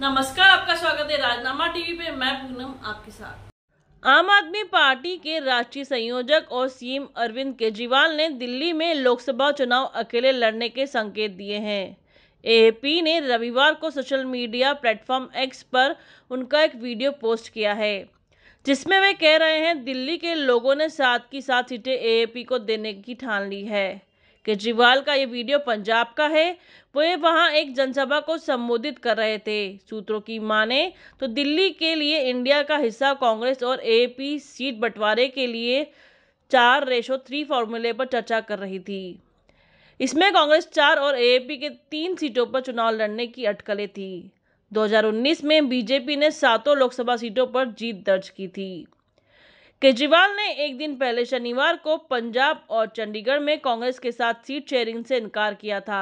नमस्कार आपका स्वागत है राजनामा टीवी पे मैं पूनम आपके साथ आम आदमी पार्टी के राष्ट्रीय संयोजक और सीएम अरविंद केजरीवाल ने दिल्ली में लोकसभा चुनाव अकेले लड़ने के संकेत दिए हैं एएपी ने रविवार को सोशल मीडिया प्लेटफॉर्म एक्स पर उनका एक वीडियो पोस्ट किया है जिसमें वे कह रहे हैं दिल्ली के लोगों ने साथ की सात सीटें एएपी को देने की ठान ली है केजरीवाल का ये वीडियो पंजाब का है वे वहां एक जनसभा को संबोधित कर रहे थे सूत्रों की माने तो दिल्ली के लिए इंडिया का हिस्सा कांग्रेस और एपी सीट बंटवारे के लिए चार रेशो थ्री फॉर्मूले पर चर्चा कर रही थी इसमें कांग्रेस चार और एएपी के तीन सीटों पर चुनाव लड़ने की अटकलें थी 2019 में बीजेपी ने सातों लोकसभा सीटों पर जीत दर्ज की थी केजरीवाल ने एक दिन पहले शनिवार को पंजाब और चंडीगढ़ में कांग्रेस के साथ सीट शेयरिंग से इनकार किया था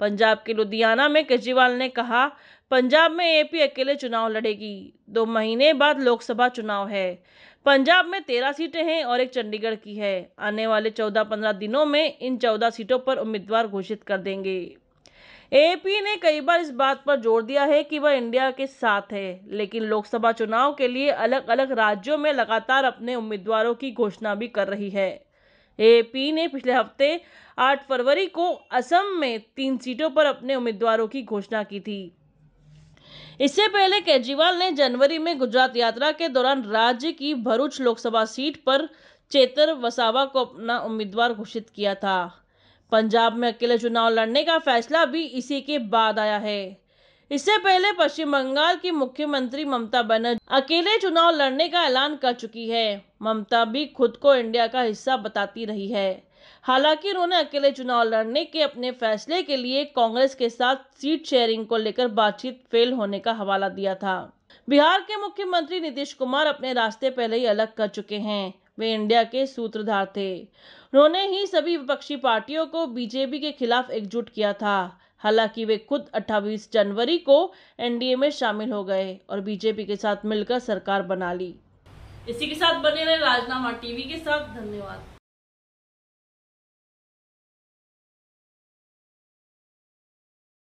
पंजाब के लुधियाना में केजरीवाल ने कहा पंजाब में एपी अकेले चुनाव लड़ेगी दो महीने बाद लोकसभा चुनाव है पंजाब में तेरह सीटें हैं और एक चंडीगढ़ की है आने वाले चौदह पंद्रह दिनों में इन चौदह सीटों पर उम्मीदवार घोषित कर देंगे एपी ने कई बार इस बात पर जोर दिया है कि वह इंडिया के साथ है लेकिन लोकसभा चुनाव के लिए अलग अलग राज्यों में लगातार अपने उम्मीदवारों की घोषणा भी कर रही है एपी ने पिछले हफ्ते 8 फरवरी को असम में तीन सीटों पर अपने उम्मीदवारों की घोषणा की थी इससे पहले केजरीवाल ने जनवरी में गुजरात यात्रा के दौरान राज्य की भरूच लोकसभा सीट पर चेतर वसावा को अपना उम्मीदवार घोषित किया था पंजाब में अकेले चुनाव लड़ने का फैसला भी इसी के बाद आया है इससे पहले पश्चिम बंगाल की मुख्यमंत्री ममता बनर्जी अकेले चुनाव लड़ने का ऐलान कर चुकी है ममता भी खुद को इंडिया का हिस्सा बताती रही है हालांकि उन्होंने अकेले चुनाव लड़ने के अपने फैसले के लिए कांग्रेस के साथ सीट शेयरिंग को लेकर बातचीत फेल होने का हवाला दिया था बिहार के मुख्यमंत्री नीतीश कुमार अपने रास्ते पहले ही अलग कर चुके हैं वे इंडिया के सूत्रधार थे उन्होंने ही सभी विपक्षी पार्टियों को बीजेपी के खिलाफ एकजुट किया था हालांकि वे खुद 28 जनवरी को एनडीए में शामिल हो गए और बीजेपी के साथ मिलकर सरकार बना ली इसी के साथ बने रहे राजनामा टीवी के साथ धन्यवाद